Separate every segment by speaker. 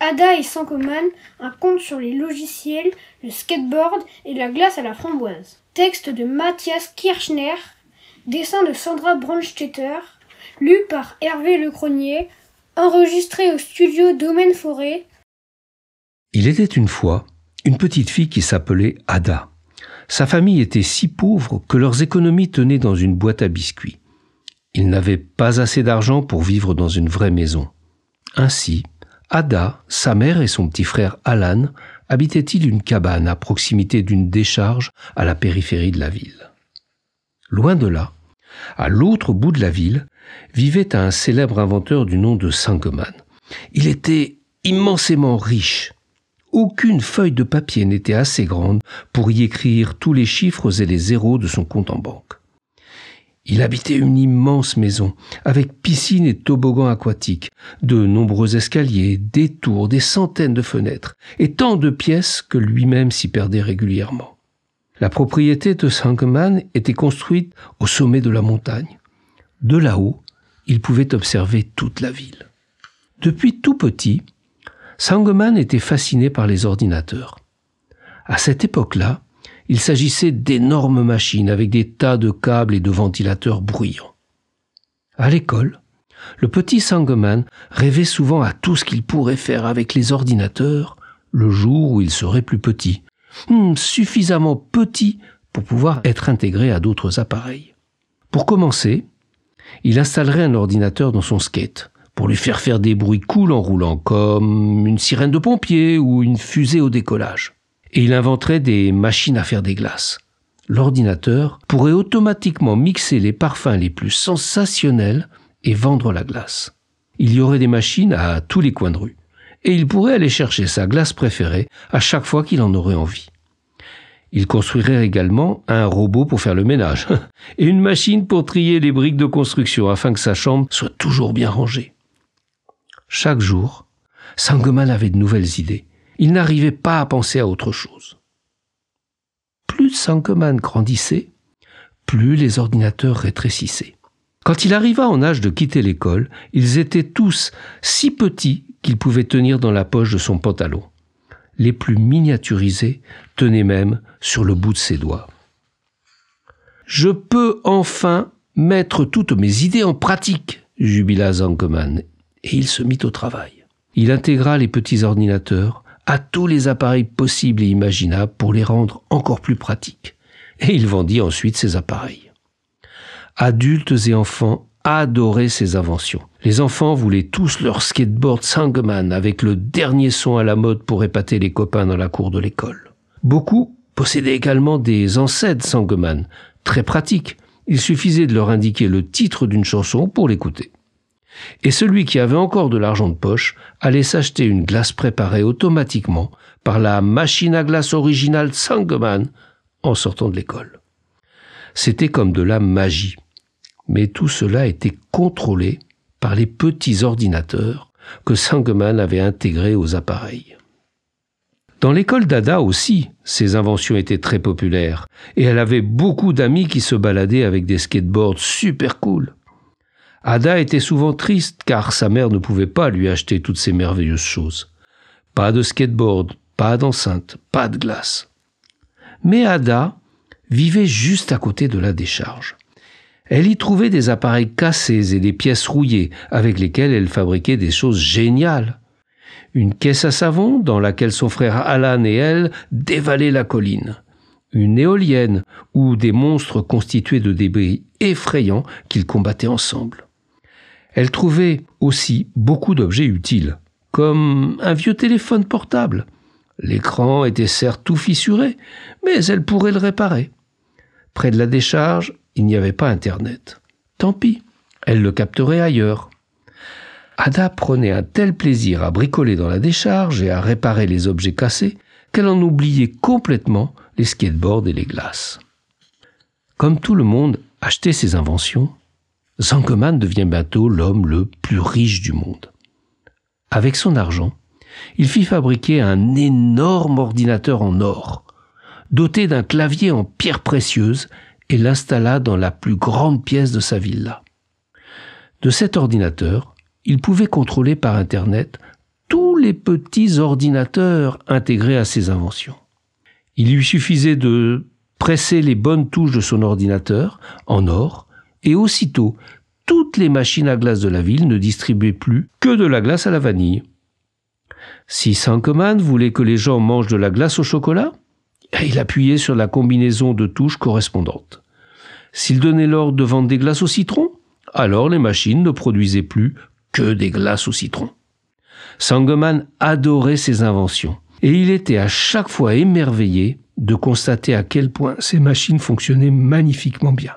Speaker 1: Ada et Sankoman, un conte sur les logiciels, le skateboard et la glace à la framboise. Texte de Matthias Kirchner, dessin de Sandra Brandstetter, lu par Hervé Lecronier, enregistré au studio Domaine Forêt. Il était une fois une petite fille qui s'appelait Ada. Sa famille était si pauvre que leurs économies tenaient dans une boîte à biscuits. Ils n'avaient pas assez d'argent pour vivre dans une vraie maison. Ainsi, Ada, sa mère et son petit frère Alan habitaient-ils une cabane à proximité d'une décharge à la périphérie de la ville. Loin de là, à l'autre bout de la ville, vivait un célèbre inventeur du nom de Sangeman. Il était immensément riche. Aucune feuille de papier n'était assez grande pour y écrire tous les chiffres et les zéros de son compte en banque. Il habitait une immense maison, avec piscine et toboggan aquatique, de nombreux escaliers, des tours, des centaines de fenêtres, et tant de pièces que lui-même s'y perdait régulièrement. La propriété de Sangman était construite au sommet de la montagne. De là-haut, il pouvait observer toute la ville. Depuis tout petit, Sangman était fasciné par les ordinateurs. À cette époque-là, il s'agissait d'énormes machines avec des tas de câbles et de ventilateurs bruyants. À l'école, le petit Sangeman rêvait souvent à tout ce qu'il pourrait faire avec les ordinateurs le jour où il serait plus petit, hmm, suffisamment petit pour pouvoir être intégré à d'autres appareils. Pour commencer, il installerait un ordinateur dans son skate pour lui faire faire des bruits cool en roulant comme une sirène de pompier ou une fusée au décollage et il inventerait des machines à faire des glaces. L'ordinateur pourrait automatiquement mixer les parfums les plus sensationnels et vendre la glace. Il y aurait des machines à tous les coins de rue, et il pourrait aller chercher sa glace préférée à chaque fois qu'il en aurait envie. Il construirait également un robot pour faire le ménage et une machine pour trier les briques de construction afin que sa chambre soit toujours bien rangée. Chaque jour, Sangoman avait de nouvelles idées. Il n'arrivait pas à penser à autre chose. Plus Zankeman grandissait, plus les ordinateurs rétrécissaient. Quand il arriva en âge de quitter l'école, ils étaient tous si petits qu'il pouvait tenir dans la poche de son pantalon. Les plus miniaturisés tenaient même sur le bout de ses doigts. Je peux enfin mettre toutes mes idées en pratique, jubila Zankeman et il se mit au travail. Il intégra les petits ordinateurs à tous les appareils possibles et imaginables pour les rendre encore plus pratiques. Et il vendit ensuite ces appareils. Adultes et enfants adoraient ces inventions. Les enfants voulaient tous leur skateboard Sangeman avec le dernier son à la mode pour épater les copains dans la cour de l'école. Beaucoup possédaient également des ancêtres Sangeman, très pratiques. Il suffisait de leur indiquer le titre d'une chanson pour l'écouter et celui qui avait encore de l'argent de poche allait s'acheter une glace préparée automatiquement par la machine à glace originale Sangeman en sortant de l'école. C'était comme de la magie. Mais tout cela était contrôlé par les petits ordinateurs que Sangeman avait intégrés aux appareils. Dans l'école d'Ada aussi, ses inventions étaient très populaires, et elle avait beaucoup d'amis qui se baladaient avec des skateboards super cool. Ada était souvent triste car sa mère ne pouvait pas lui acheter toutes ces merveilleuses choses. Pas de skateboard, pas d'enceinte, pas de glace. Mais Ada vivait juste à côté de la décharge. Elle y trouvait des appareils cassés et des pièces rouillées avec lesquelles elle fabriquait des choses géniales. Une caisse à savon dans laquelle son frère Alan et elle dévalaient la colline. Une éolienne ou des monstres constitués de débris effrayants qu'ils combattaient ensemble. Elle trouvait aussi beaucoup d'objets utiles, comme un vieux téléphone portable. L'écran était certes tout fissuré, mais elle pourrait le réparer. Près de la décharge, il n'y avait pas Internet. Tant pis, elle le capterait ailleurs. Ada prenait un tel plaisir à bricoler dans la décharge et à réparer les objets cassés qu'elle en oubliait complètement les skateboards et les glaces. Comme tout le monde achetait ses inventions, Zankeman devient bientôt l'homme le plus riche du monde. Avec son argent, il fit fabriquer un énorme ordinateur en or, doté d'un clavier en pierre précieuse, et l'installa dans la plus grande pièce de sa villa. De cet ordinateur, il pouvait contrôler par Internet tous les petits ordinateurs intégrés à ses inventions. Il lui suffisait de presser les bonnes touches de son ordinateur en or et aussitôt, toutes les machines à glace de la ville ne distribuaient plus que de la glace à la vanille. Si Sankoman voulait que les gens mangent de la glace au chocolat, il appuyait sur la combinaison de touches correspondantes. S'il donnait l'ordre de vendre des glaces au citron, alors les machines ne produisaient plus que des glaces au citron. Sangoman adorait ses inventions et il était à chaque fois émerveillé de constater à quel point ces machines fonctionnaient magnifiquement bien.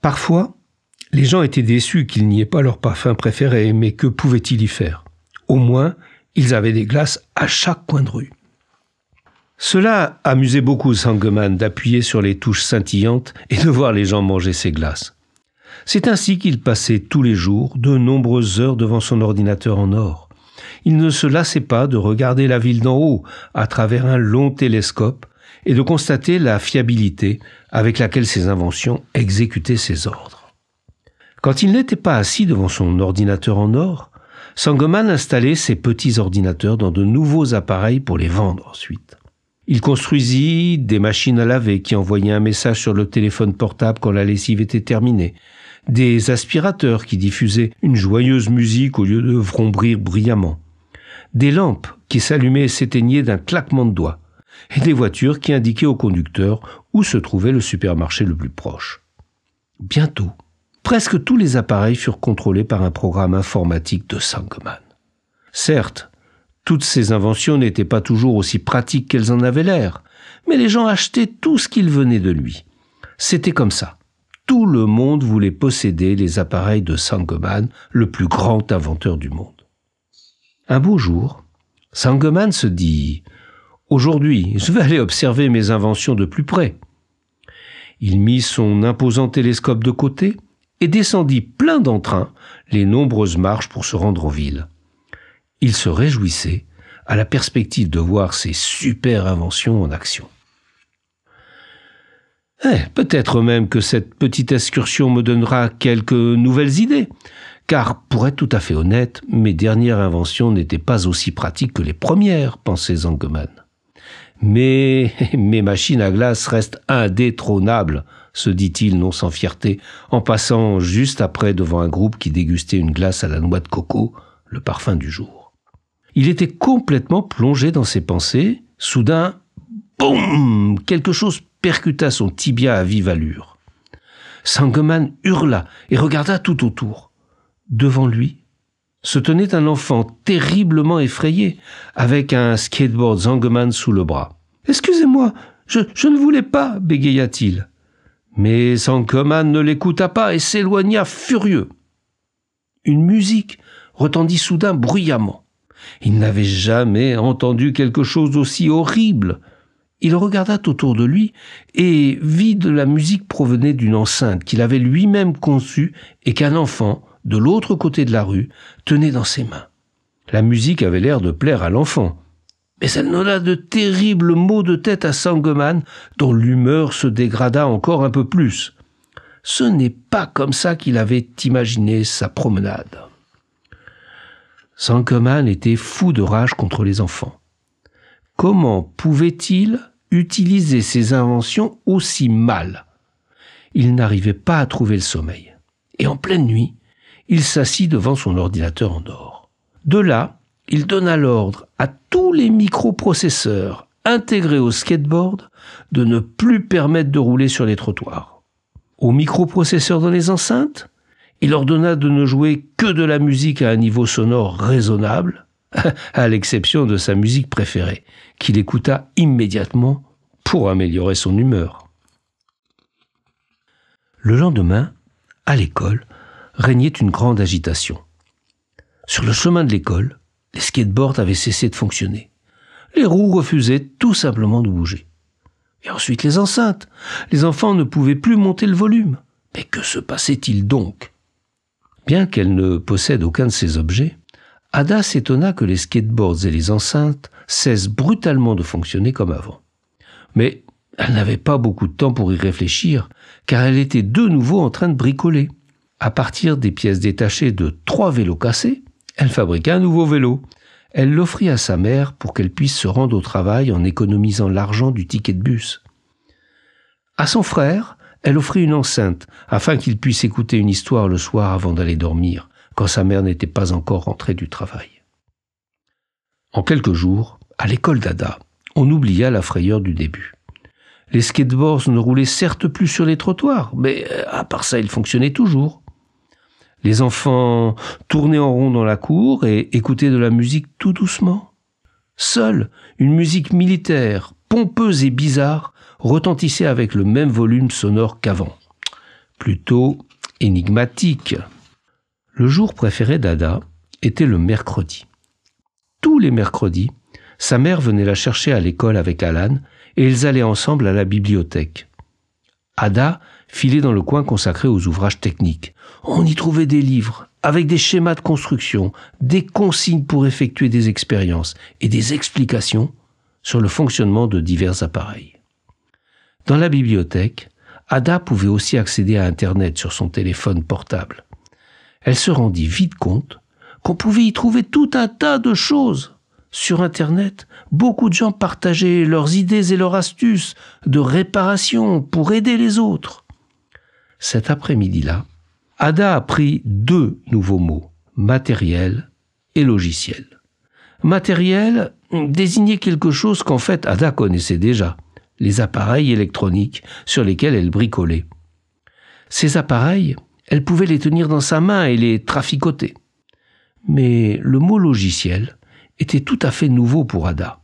Speaker 1: Parfois, les gens étaient déçus qu'il n'y ait pas leur parfum préféré, mais que pouvaient-ils y faire Au moins, ils avaient des glaces à chaque coin de rue. Cela amusait beaucoup Sangeman d'appuyer sur les touches scintillantes et de voir les gens manger ses glaces. C'est ainsi qu'il passait tous les jours de nombreuses heures devant son ordinateur en or. Il ne se lassait pas de regarder la ville d'en haut à travers un long télescope et de constater la fiabilité avec laquelle ses inventions exécutaient ses ordres. Quand il n'était pas assis devant son ordinateur en or, Sangoman installait ses petits ordinateurs dans de nouveaux appareils pour les vendre ensuite. Il construisit des machines à laver qui envoyaient un message sur le téléphone portable quand la lessive était terminée, des aspirateurs qui diffusaient une joyeuse musique au lieu de vrombrir brillamment, des lampes qui s'allumaient et s'éteignaient d'un claquement de doigts, et des voitures qui indiquaient au conducteur où se trouvait le supermarché le plus proche. Bientôt, presque tous les appareils furent contrôlés par un programme informatique de Sangeman. Certes, toutes ces inventions n'étaient pas toujours aussi pratiques qu'elles en avaient l'air, mais les gens achetaient tout ce qu'il venait de lui. C'était comme ça. Tout le monde voulait posséder les appareils de Sangeman, le plus grand inventeur du monde. Un beau jour, Sangeman se dit Aujourd'hui, je vais aller observer mes inventions de plus près. Il mit son imposant télescope de côté, et descendit plein d'entrain les nombreuses marches pour se rendre aux villes. Il se réjouissait à la perspective de voir ses super inventions en action. Eh, peut-être même que cette petite excursion me donnera quelques nouvelles idées, car pour être tout à fait honnête, mes dernières inventions n'étaient pas aussi pratiques que les premières, pensait Zangeman. Mais mes machines à glace restent indétrônables, se dit-il non sans fierté, en passant juste après devant un groupe qui dégustait une glace à la noix de coco, le parfum du jour. Il était complètement plongé dans ses pensées. Soudain, boum Quelque chose percuta son tibia à vive allure. Sangeman hurla et regarda tout autour. Devant lui, se tenait un enfant terriblement effrayé, avec un skateboard Zangeman sous le bras. Excusez-moi, je, je ne voulais pas, bégaya-t-il. Mais Sankoman ne l'écouta pas et s'éloigna furieux. Une musique retendit soudain bruyamment. Il n'avait jamais entendu quelque chose d'aussi horrible. Il regarda autour de lui et vit la musique provenait d'une enceinte qu'il avait lui-même conçue et qu'un enfant, de l'autre côté de la rue, tenait dans ses mains. La musique avait l'air de plaire à l'enfant mais elle donna de terribles maux de tête à Sangeman, dont l'humeur se dégrada encore un peu plus. Ce n'est pas comme ça qu'il avait imaginé sa promenade. Sangeman était fou de rage contre les enfants. Comment pouvait-il utiliser ses inventions aussi mal Il n'arrivait pas à trouver le sommeil. Et en pleine nuit, il s'assit devant son ordinateur en dehors. De là, il donna l'ordre à tous les microprocesseurs intégrés au skateboard de ne plus permettre de rouler sur les trottoirs. Aux microprocesseurs dans les enceintes, il ordonna de ne jouer que de la musique à un niveau sonore raisonnable, à l'exception de sa musique préférée, qu'il écouta immédiatement pour améliorer son humeur. Le lendemain, à l'école, régnait une grande agitation. Sur le chemin de l'école, les skateboards avaient cessé de fonctionner. Les roues refusaient tout simplement de bouger. Et ensuite les enceintes. Les enfants ne pouvaient plus monter le volume. Mais que se passait-il donc Bien qu'elle ne possède aucun de ces objets, Ada s'étonna que les skateboards et les enceintes cessent brutalement de fonctionner comme avant. Mais elle n'avait pas beaucoup de temps pour y réfléchir, car elle était de nouveau en train de bricoler. À partir des pièces détachées de trois vélos cassés, elle fabriqua un nouveau vélo. Elle l'offrit à sa mère pour qu'elle puisse se rendre au travail en économisant l'argent du ticket de bus. À son frère, elle offrit une enceinte afin qu'il puisse écouter une histoire le soir avant d'aller dormir, quand sa mère n'était pas encore rentrée du travail. En quelques jours, à l'école d'Ada, on oublia la frayeur du début. Les skateboards ne roulaient certes plus sur les trottoirs, mais euh, à part ça, ils fonctionnaient toujours. Les enfants tournaient en rond dans la cour et écoutaient de la musique tout doucement. Seule une musique militaire, pompeuse et bizarre, retentissait avec le même volume sonore qu'avant. Plutôt énigmatique. Le jour préféré d'Ada était le mercredi. Tous les mercredis, sa mère venait la chercher à l'école avec Alan et ils allaient ensemble à la bibliothèque. Ada filé dans le coin consacré aux ouvrages techniques. On y trouvait des livres, avec des schémas de construction, des consignes pour effectuer des expériences et des explications sur le fonctionnement de divers appareils. Dans la bibliothèque, Ada pouvait aussi accéder à Internet sur son téléphone portable. Elle se rendit vite compte qu'on pouvait y trouver tout un tas de choses. Sur Internet, beaucoup de gens partageaient leurs idées et leurs astuces de réparation pour aider les autres cet après-midi-là, Ada a deux nouveaux mots, matériel et logiciel. Matériel désignait quelque chose qu'en fait Ada connaissait déjà, les appareils électroniques sur lesquels elle bricolait. Ces appareils, elle pouvait les tenir dans sa main et les traficoter. Mais le mot logiciel était tout à fait nouveau pour Ada.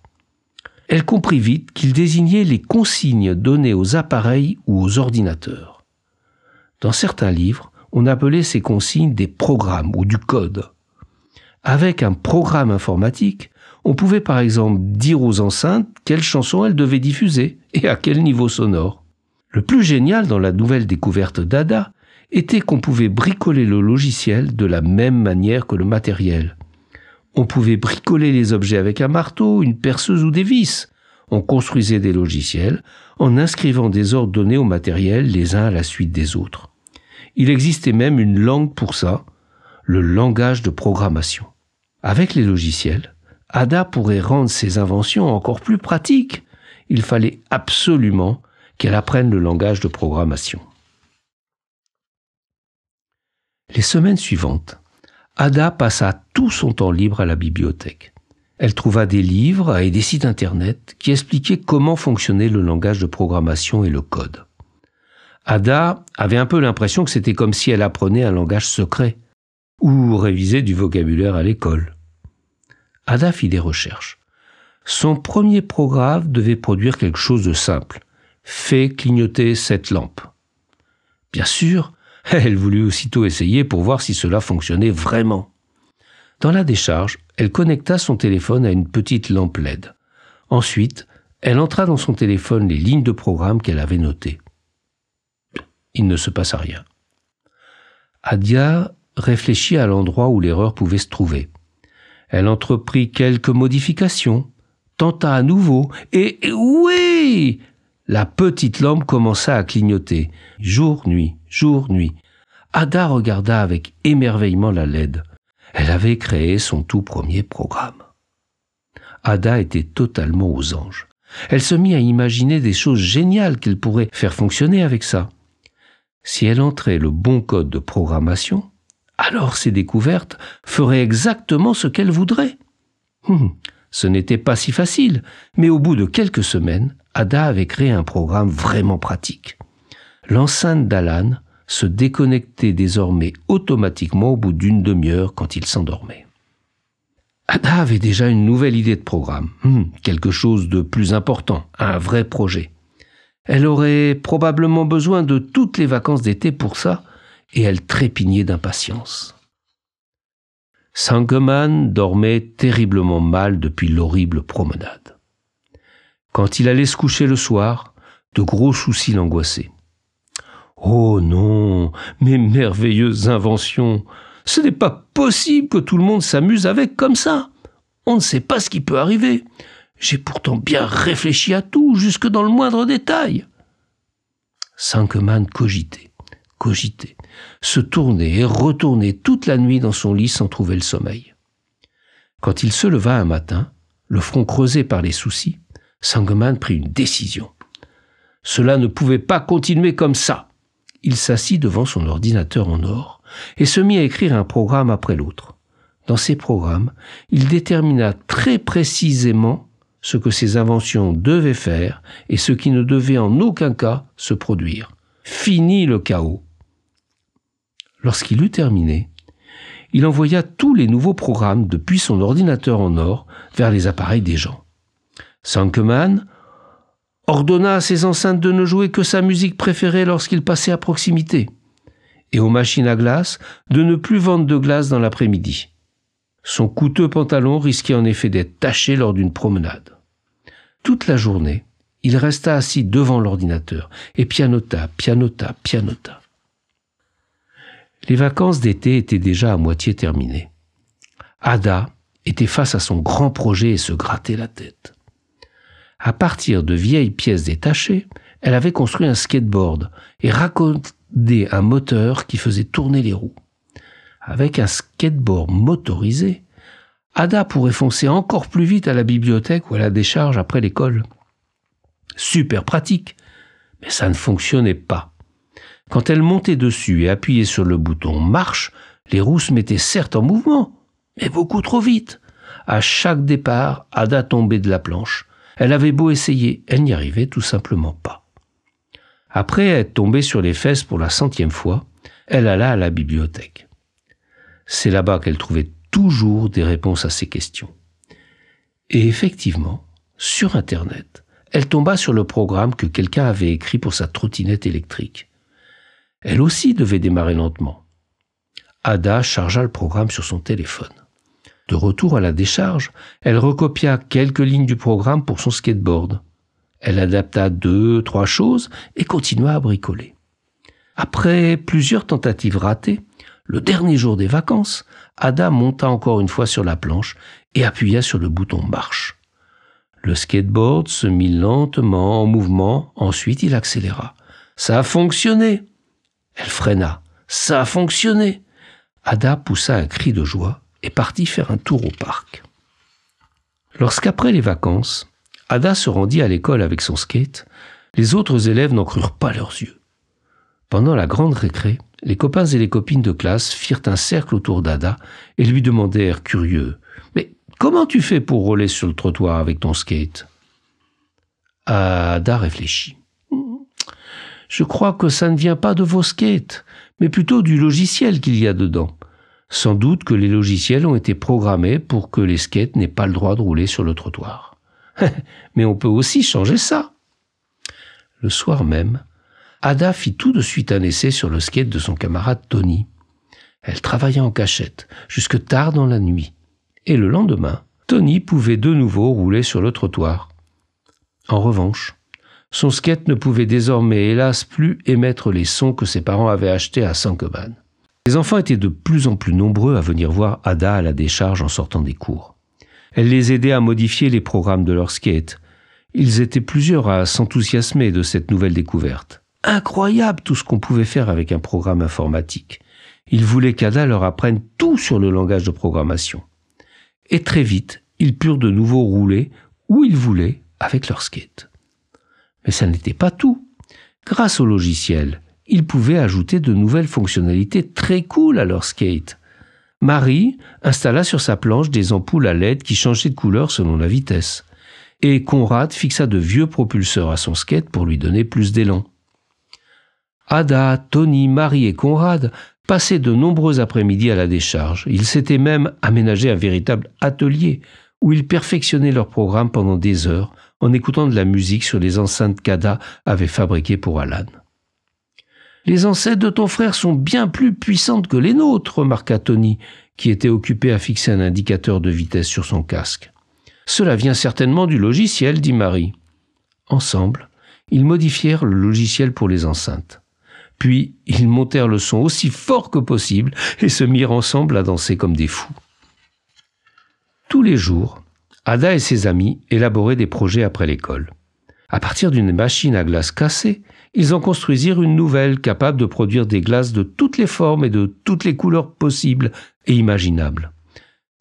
Speaker 1: Elle comprit vite qu'il désignait les consignes données aux appareils ou aux ordinateurs. Dans certains livres, on appelait ces consignes des programmes ou du code. Avec un programme informatique, on pouvait par exemple dire aux enceintes quelles chanson elles devaient diffuser et à quel niveau sonore. Le plus génial dans la nouvelle découverte d'Ada était qu'on pouvait bricoler le logiciel de la même manière que le matériel. On pouvait bricoler les objets avec un marteau, une perceuse ou des vis. On construisait des logiciels en inscrivant des ordres donnés au matériel les uns à la suite des autres. Il existait même une langue pour ça, le langage de programmation. Avec les logiciels, Ada pourrait rendre ses inventions encore plus pratiques. Il fallait absolument qu'elle apprenne le langage de programmation. Les semaines suivantes, Ada passa tout son temps libre à la bibliothèque. Elle trouva des livres et des sites Internet qui expliquaient comment fonctionnait le langage de programmation et le code. Ada avait un peu l'impression que c'était comme si elle apprenait un langage secret, ou révisait du vocabulaire à l'école. Ada fit des recherches. Son premier programme devait produire quelque chose de simple. Fais clignoter cette lampe. Bien sûr, elle voulut aussitôt essayer pour voir si cela fonctionnait vraiment. Dans la décharge, elle connecta son téléphone à une petite lampe LED. Ensuite, elle entra dans son téléphone les lignes de programme qu'elle avait notées il ne se passa rien. Adia réfléchit à l'endroit où l'erreur pouvait se trouver. Elle entreprit quelques modifications, tenta à nouveau, et, et oui La petite lampe commença à clignoter, jour-nuit, jour-nuit. Ada regarda avec émerveillement la LED. Elle avait créé son tout premier programme. Ada était totalement aux anges. Elle se mit à imaginer des choses géniales qu'elle pourrait faire fonctionner avec ça. Si elle entrait le bon code de programmation, alors ses découvertes feraient exactement ce qu'elle voudrait. Hum, hum. ce n'était pas si facile, mais au bout de quelques semaines, Ada avait créé un programme vraiment pratique. L'enceinte d'Alan se déconnectait désormais automatiquement au bout d'une demi-heure quand il s'endormait. Ada avait déjà une nouvelle idée de programme, hum, quelque chose de plus important, un vrai projet. Elle aurait probablement besoin de toutes les vacances d'été pour ça, et elle trépignait d'impatience. Sangeman dormait terriblement mal depuis l'horrible promenade. Quand il allait se coucher le soir, de gros soucis l'angoissaient. Oh non, mes merveilleuses inventions. Ce n'est pas possible que tout le monde s'amuse avec comme ça. On ne sait pas ce qui peut arriver. J'ai pourtant bien réfléchi à tout, jusque dans le moindre détail. Sangman cogitait, cogitait, se tournait et retournait toute la nuit dans son lit sans trouver le sommeil. Quand il se leva un matin, le front creusé par les soucis, Sangman prit une décision. Cela ne pouvait pas continuer comme ça. Il s'assit devant son ordinateur en or et se mit à écrire un programme après l'autre. Dans ces programmes, il détermina très précisément ce que ces inventions devaient faire et ce qui ne devait en aucun cas se produire. Fini le chaos. Lorsqu'il eut terminé, il envoya tous les nouveaux programmes depuis son ordinateur en or vers les appareils des gens. Sankeman ordonna à ses enceintes de ne jouer que sa musique préférée lorsqu'il passait à proximité, et aux machines à glace de ne plus vendre de glace dans l'après-midi. Son coûteux pantalon risquait en effet d'être taché lors d'une promenade. Toute la journée, il resta assis devant l'ordinateur et pianota, pianota, pianota. Les vacances d'été étaient déjà à moitié terminées. Ada était face à son grand projet et se grattait la tête. À partir de vieilles pièces détachées, elle avait construit un skateboard et raccordé un moteur qui faisait tourner les roues avec un skateboard motorisé, Ada pourrait foncer encore plus vite à la bibliothèque ou à la décharge après l'école. Super pratique, mais ça ne fonctionnait pas. Quand elle montait dessus et appuyait sur le bouton marche, les roues se mettaient certes en mouvement, mais beaucoup trop vite. À chaque départ, Ada tombait de la planche. Elle avait beau essayer, elle n'y arrivait tout simplement pas. Après être tombée sur les fesses pour la centième fois, elle alla à la bibliothèque. C'est là-bas qu'elle trouvait toujours des réponses à ses questions. Et effectivement, sur Internet, elle tomba sur le programme que quelqu'un avait écrit pour sa trottinette électrique. Elle aussi devait démarrer lentement. Ada chargea le programme sur son téléphone. De retour à la décharge, elle recopia quelques lignes du programme pour son skateboard. Elle adapta deux, trois choses et continua à bricoler. Après plusieurs tentatives ratées, le dernier jour des vacances, Ada monta encore une fois sur la planche et appuya sur le bouton marche. Le skateboard se mit lentement en mouvement, ensuite il accéléra. Ça a fonctionné. Elle freina. Ça a fonctionné. Ada poussa un cri de joie et partit faire un tour au parc. Lorsqu'après les vacances, Ada se rendit à l'école avec son skate, les autres élèves n'en crurent pas leurs yeux. Pendant la grande récré, les copains et les copines de classe firent un cercle autour d'Ada et lui demandèrent, curieux, Mais comment tu fais pour rouler sur le trottoir avec ton skate Ada réfléchit. Je crois que ça ne vient pas de vos skates, mais plutôt du logiciel qu'il y a dedans. Sans doute que les logiciels ont été programmés pour que les skates n'aient pas le droit de rouler sur le trottoir. mais on peut aussi changer ça. Le soir même, Ada fit tout de suite un essai sur le skate de son camarade Tony. Elle travailla en cachette, jusque tard dans la nuit. Et le lendemain, Tony pouvait de nouveau rouler sur le trottoir. En revanche, son skate ne pouvait désormais hélas plus émettre les sons que ses parents avaient achetés à Saint-Gobain. Les enfants étaient de plus en plus nombreux à venir voir Ada à la décharge en sortant des cours. Elle les aidait à modifier les programmes de leur skate. Ils étaient plusieurs à s'enthousiasmer de cette nouvelle découverte incroyable tout ce qu'on pouvait faire avec un programme informatique. Ils voulaient qu'ADA leur apprenne tout sur le langage de programmation. Et très vite, ils purent de nouveau rouler où ils voulaient avec leur skate. Mais ça n'était pas tout. Grâce au logiciel, ils pouvaient ajouter de nouvelles fonctionnalités très cool à leur skate. Marie installa sur sa planche des ampoules à LED qui changeaient de couleur selon la vitesse. Et Conrad fixa de vieux propulseurs à son skate pour lui donner plus d'élan. Ada, Tony, Marie et Conrad passaient de nombreux après-midi à la décharge. Ils s'étaient même aménagé un véritable atelier où ils perfectionnaient leur programme pendant des heures en écoutant de la musique sur les enceintes qu'Ada avait fabriquées pour Alan. Les ancêtres de ton frère sont bien plus puissantes que les nôtres, remarqua Tony, qui était occupé à fixer un indicateur de vitesse sur son casque. Cela vient certainement du logiciel, dit Marie. Ensemble, ils modifièrent le logiciel pour les enceintes. Puis ils montèrent le son aussi fort que possible et se mirent ensemble à danser comme des fous. Tous les jours, Ada et ses amis élaboraient des projets après l'école. À partir d'une machine à glace cassée, ils en construisirent une nouvelle capable de produire des glaces de toutes les formes et de toutes les couleurs possibles et imaginables.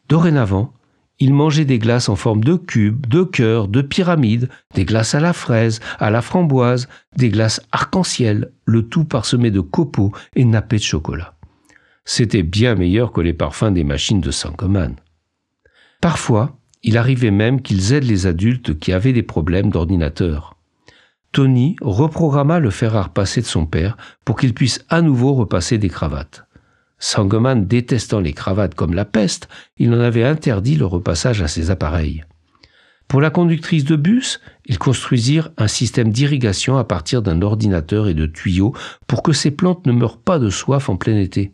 Speaker 1: Dorénavant, il mangeait des glaces en forme de cubes, de cœurs, de pyramides, des glaces à la fraise, à la framboise, des glaces arc-en-ciel, le tout parsemé de copeaux et nappé de chocolat. C'était bien meilleur que les parfums des machines de Sankoman. Parfois, il arrivait même qu'ils aident les adultes qui avaient des problèmes d'ordinateur. Tony reprogramma le fer à repasser de son père pour qu'il puisse à nouveau repasser des cravates. Sangoman détestant les cravates comme la peste, il en avait interdit le repassage à ses appareils. Pour la conductrice de bus, ils construisirent un système d'irrigation à partir d'un ordinateur et de tuyaux pour que ces plantes ne meurent pas de soif en plein été.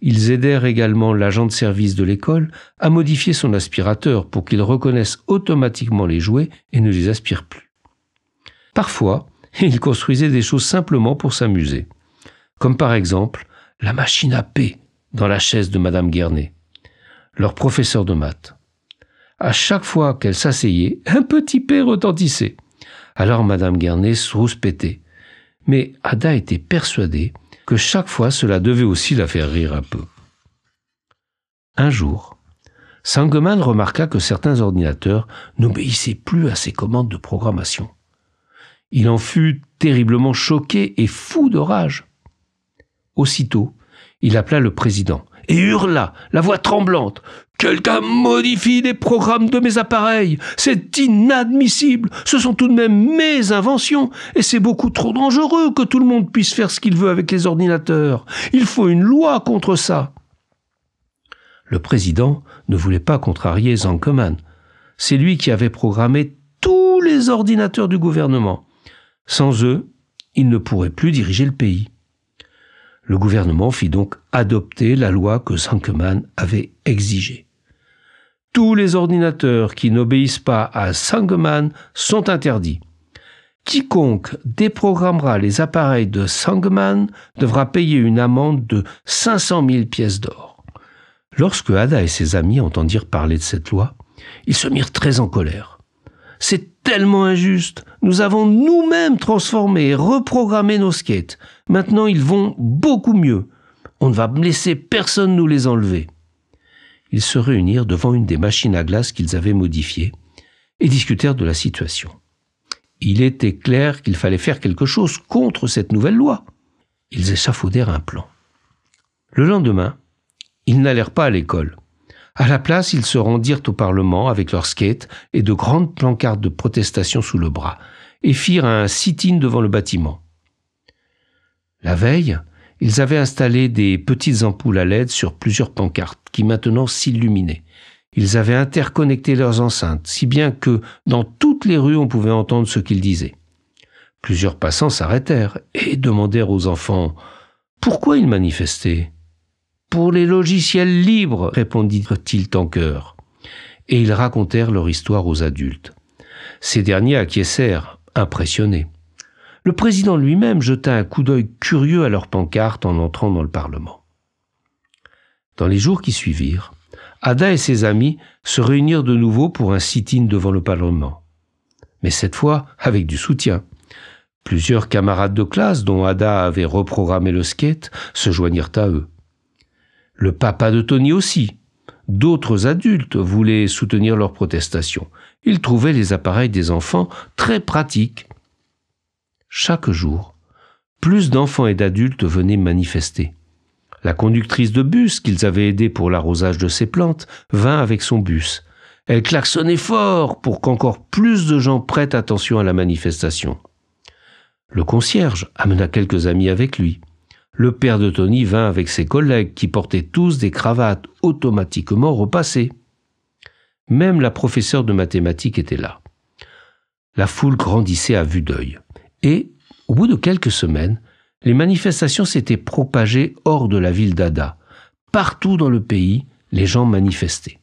Speaker 1: Ils aidèrent également l'agent de service de l'école à modifier son aspirateur pour qu'il reconnaisse automatiquement les jouets et ne les aspire plus. Parfois, ils construisaient des choses simplement pour s'amuser, comme par exemple la machine à paix dans la chaise de Madame Guernet, leur professeur de maths. À chaque fois qu'elle s'asseyait, un petit paix retentissait. Alors Madame Guernay rouspétait. Mais Ada était persuadée que chaque fois cela devait aussi la faire rire un peu. Un jour, Sangeman remarqua que certains ordinateurs n'obéissaient plus à ses commandes de programmation. Il en fut terriblement choqué et fou de rage. Aussitôt, il appela le président et hurla, la voix tremblante. Quelqu'un modifie les programmes de mes appareils. C'est inadmissible. Ce sont tout de même mes inventions, et c'est beaucoup trop dangereux que tout le monde puisse faire ce qu'il veut avec les ordinateurs. Il faut une loi contre ça. Le président ne voulait pas contrarier Zankoman. C'est lui qui avait programmé tous les ordinateurs du gouvernement. Sans eux, il ne pourrait plus diriger le pays. Le gouvernement fit donc adopter la loi que Sangman avait exigée. Tous les ordinateurs qui n'obéissent pas à Sangman sont interdits. Quiconque déprogrammera les appareils de Sangman devra payer une amende de 500 000 pièces d'or. Lorsque Ada et ses amis entendirent parler de cette loi, ils se mirent très en colère. C'est tellement injuste. Nous avons nous-mêmes transformé et reprogrammé nos skates. Maintenant, ils vont beaucoup mieux. On ne va laisser personne nous les enlever. Ils se réunirent devant une des machines à glace qu'ils avaient modifiées et discutèrent de la situation. Il était clair qu'il fallait faire quelque chose contre cette nouvelle loi. Ils échafaudèrent un plan. Le lendemain, ils n'allèrent pas à l'école. À la place, ils se rendirent au Parlement avec leurs skates et de grandes pancartes de protestation sous le bras, et firent un sit-in devant le bâtiment. La veille, ils avaient installé des petites ampoules à LED sur plusieurs pancartes qui maintenant s'illuminaient. Ils avaient interconnecté leurs enceintes, si bien que dans toutes les rues on pouvait entendre ce qu'ils disaient. Plusieurs passants s'arrêtèrent et demandèrent aux enfants pourquoi ils manifestaient pour les logiciels libres, répondit-il coeur Et ils racontèrent leur histoire aux adultes. Ces derniers acquiescèrent, impressionnés. Le président lui-même jeta un coup d'œil curieux à leur pancarte en entrant dans le Parlement. Dans les jours qui suivirent, Ada et ses amis se réunirent de nouveau pour un sit-in devant le Parlement. Mais cette fois avec du soutien. Plusieurs camarades de classe dont Ada avait reprogrammé le skate se joignirent à eux. Le papa de Tony aussi. D'autres adultes voulaient soutenir leurs protestations. Ils trouvaient les appareils des enfants très pratiques. Chaque jour, plus d'enfants et d'adultes venaient manifester. La conductrice de bus qu'ils avaient aidée pour l'arrosage de ses plantes vint avec son bus. Elle klaxonnait fort pour qu'encore plus de gens prêtent attention à la manifestation. Le concierge amena quelques amis avec lui. Le père de Tony vint avec ses collègues qui portaient tous des cravates automatiquement repassées. Même la professeure de mathématiques était là. La foule grandissait à vue d'œil. Et, au bout de quelques semaines, les manifestations s'étaient propagées hors de la ville d'Ada. Partout dans le pays, les gens manifestaient.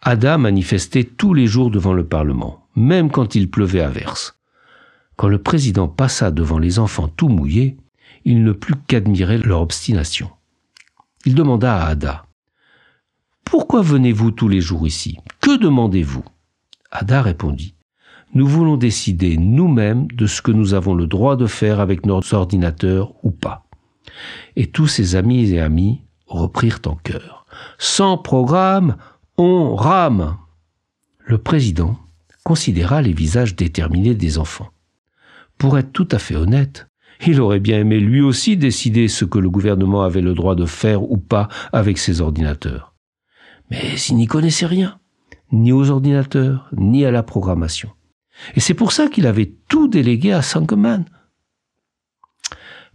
Speaker 1: Ada manifestait tous les jours devant le Parlement, même quand il pleuvait à verse. Quand le président passa devant les enfants tout mouillés, il ne put qu'admirer leur obstination. Il demanda à Ada Pourquoi venez-vous tous les jours ici Que demandez-vous Ada répondit Nous voulons décider nous-mêmes de ce que nous avons le droit de faire avec nos ordinateurs ou pas. Et tous ses amis et amis reprirent en chœur Sans programme, on rame Le président considéra les visages déterminés des enfants. Pour être tout à fait honnête, il aurait bien aimé lui aussi décider ce que le gouvernement avait le droit de faire ou pas avec ses ordinateurs. Mais il n'y connaissait rien, ni aux ordinateurs, ni à la programmation. Et c'est pour ça qu'il avait tout délégué à Sangman.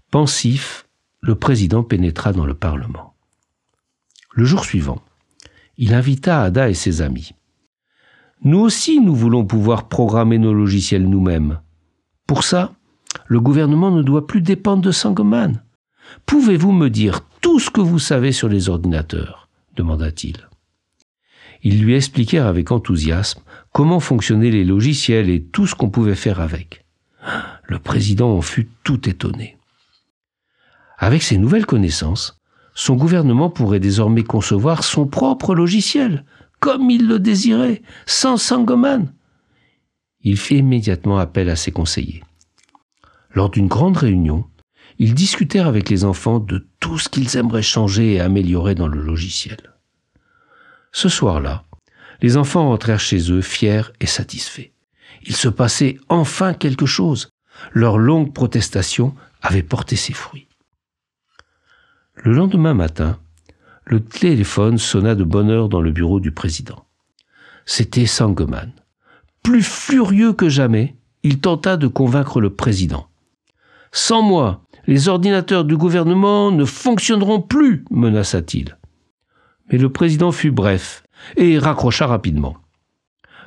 Speaker 1: Pensif, le président pénétra dans le Parlement. Le jour suivant, il invita Ada et ses amis. Nous aussi, nous voulons pouvoir programmer nos logiciels nous-mêmes. Pour ça, le gouvernement ne doit plus dépendre de Sangoman. Pouvez-vous me dire tout ce que vous savez sur les ordinateurs demanda-t-il. Ils lui expliquèrent avec enthousiasme comment fonctionnaient les logiciels et tout ce qu'on pouvait faire avec. Le président en fut tout étonné. Avec ses nouvelles connaissances, son gouvernement pourrait désormais concevoir son propre logiciel, comme il le désirait, sans Sangoman. Il fit immédiatement appel à ses conseillers. Lors d'une grande réunion, ils discutèrent avec les enfants de tout ce qu'ils aimeraient changer et améliorer dans le logiciel. Ce soir-là, les enfants rentrèrent chez eux fiers et satisfaits. Il se passait enfin quelque chose. Leur longue protestation avait porté ses fruits. Le lendemain matin, le téléphone sonna de bonne heure dans le bureau du président. C'était Sangoman. Plus furieux que jamais, il tenta de convaincre le président. Sans moi, les ordinateurs du gouvernement ne fonctionneront plus, menaça-t-il. Mais le président fut bref et raccrocha rapidement.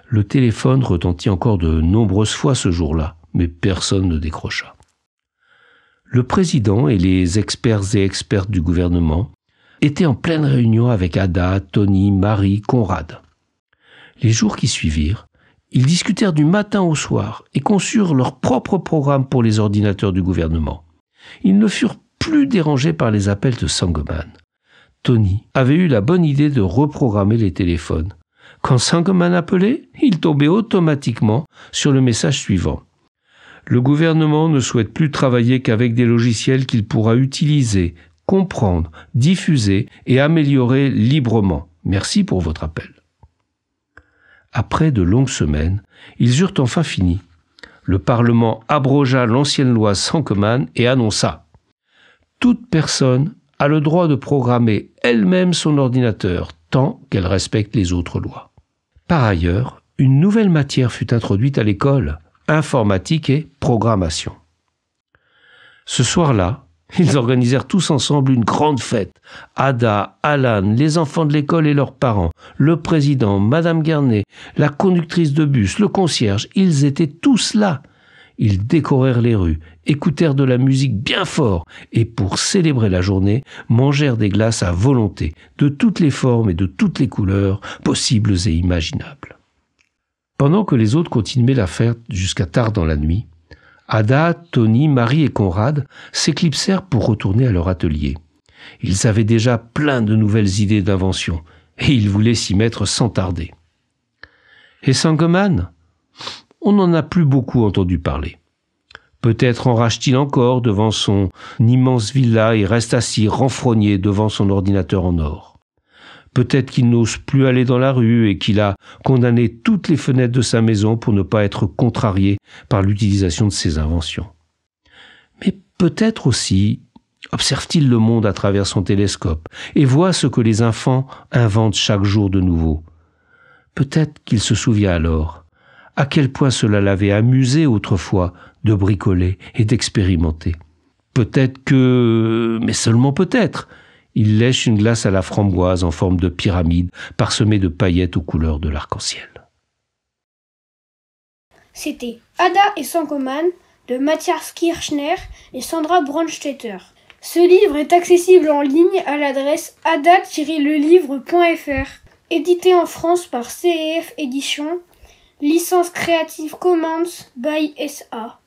Speaker 1: Le téléphone retentit encore de nombreuses fois ce jour-là, mais personne ne décrocha. Le président et les experts et expertes du gouvernement étaient en pleine réunion avec Ada, Tony, Marie, Conrad. Les jours qui suivirent, ils discutèrent du matin au soir et conçurent leur propre programme pour les ordinateurs du gouvernement. Ils ne furent plus dérangés par les appels de Sangoman. Tony avait eu la bonne idée de reprogrammer les téléphones. Quand Sangoman appelait, il tombait automatiquement sur le message suivant. Le gouvernement ne souhaite plus travailler qu'avec des logiciels qu'il pourra utiliser, comprendre, diffuser et améliorer librement. Merci pour votre appel. Après de longues semaines, ils eurent enfin fini. Le Parlement abrogea l'ancienne loi Sankoman et annonça Toute personne a le droit de programmer elle-même son ordinateur tant qu'elle respecte les autres lois. Par ailleurs, une nouvelle matière fut introduite à l'école, informatique et programmation. Ce soir-là, ils organisèrent tous ensemble une grande fête. Ada, Alan, les enfants de l'école et leurs parents, le président, Madame Garnet, la conductrice de bus, le concierge, ils étaient tous là. Ils décorèrent les rues, écoutèrent de la musique bien fort et pour célébrer la journée, mangèrent des glaces à volonté, de toutes les formes et de toutes les couleurs possibles et imaginables. Pendant que les autres continuaient la fête jusqu'à tard dans la nuit, Ada, Tony, Marie et Conrad s'éclipsèrent pour retourner à leur atelier. Ils avaient déjà plein de nouvelles idées d'invention, et ils voulaient s'y mettre sans tarder. Et Sangoman On n'en a plus beaucoup entendu parler. Peut-être enrage-t-il encore devant son immense villa et reste assis renfrogné devant son ordinateur en or. Peut-être qu'il n'ose plus aller dans la rue et qu'il a condamné toutes les fenêtres de sa maison pour ne pas être contrarié par l'utilisation de ses inventions. Mais peut-être aussi observe-t-il le monde à travers son télescope et voit ce que les enfants inventent chaque jour de nouveau. Peut-être qu'il se souvient alors à quel point cela l'avait amusé autrefois de bricoler et d'expérimenter. Peut-être que, mais seulement peut-être, il lèche une glace à la framboise en forme de pyramide, parsemée de paillettes aux couleurs de l'arc-en-ciel. C'était Ada et Sankoman de Matthias Kirchner et Sandra Brandstetter. Ce livre est accessible en ligne à l'adresse ada-lelivre.fr. Édité en France par CEF Éditions, licence Creative Commons by SA.